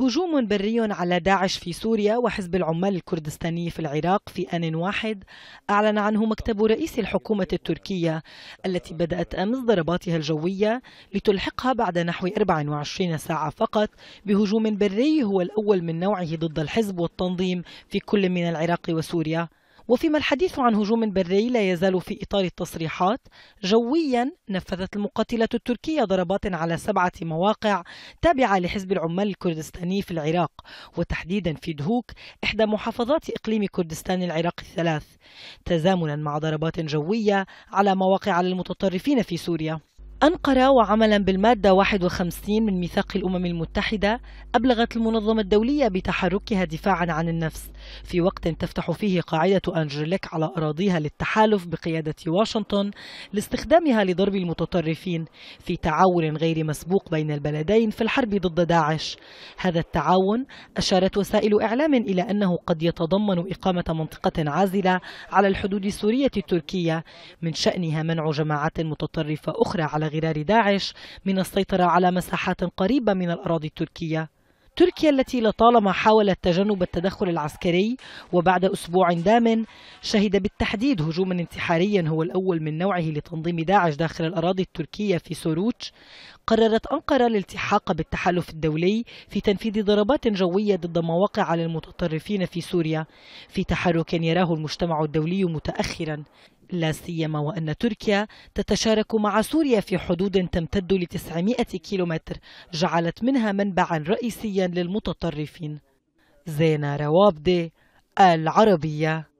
هجوم بري على داعش في سوريا وحزب العمال الكردستاني في العراق في آن واحد أعلن عنه مكتب رئيس الحكومة التركية التي بدأت أمس ضرباتها الجوية لتلحقها بعد نحو 24 ساعة فقط بهجوم بري هو الأول من نوعه ضد الحزب والتنظيم في كل من العراق وسوريا وفيما الحديث عن هجوم بري لا يزال في إطار التصريحات جويا نفذت المقاتلة التركية ضربات على سبعة مواقع تابعة لحزب العمال الكردستاني في العراق وتحديدا في دهوك إحدى محافظات إقليم كردستان العراق الثلاث تزامنا مع ضربات جوية على مواقع للمتطرفين في سوريا أنقرة وعملا بالمادة 51 من ميثاق الأمم المتحدة أبلغت المنظمة الدولية بتحركها دفاعا عن النفس في وقت تفتح فيه قاعدة أنجليك على أراضيها للتحالف بقيادة واشنطن لاستخدامها لضرب المتطرفين في تعاون غير مسبوق بين البلدين في الحرب ضد داعش هذا التعاون أشارت وسائل إعلام إلى أنه قد يتضمن إقامة منطقة عازلة على الحدود السورية التركية من شأنها منع جماعات متطرفة أخرى على غرار داعش من السيطرة على مساحات قريبة من الأراضي التركية تركيا التي لطالما حاولت تجنب التدخل العسكري وبعد أسبوع دام شهد بالتحديد هجوما انتحاريا هو الأول من نوعه لتنظيم داعش داخل الأراضي التركية في سوروج قررت أنقرة الالتحاق بالتحالف الدولي في تنفيذ ضربات جوية ضد مواقع للمتطرفين في سوريا في تحرك يراه المجتمع الدولي متأخرا لا سيما وأن تركيا تتشارك مع سوريا في حدود تمتد ل 900 كيلومتر جعلت منها منبعا رئيسيا للمتطرفين زينة روابدي العربية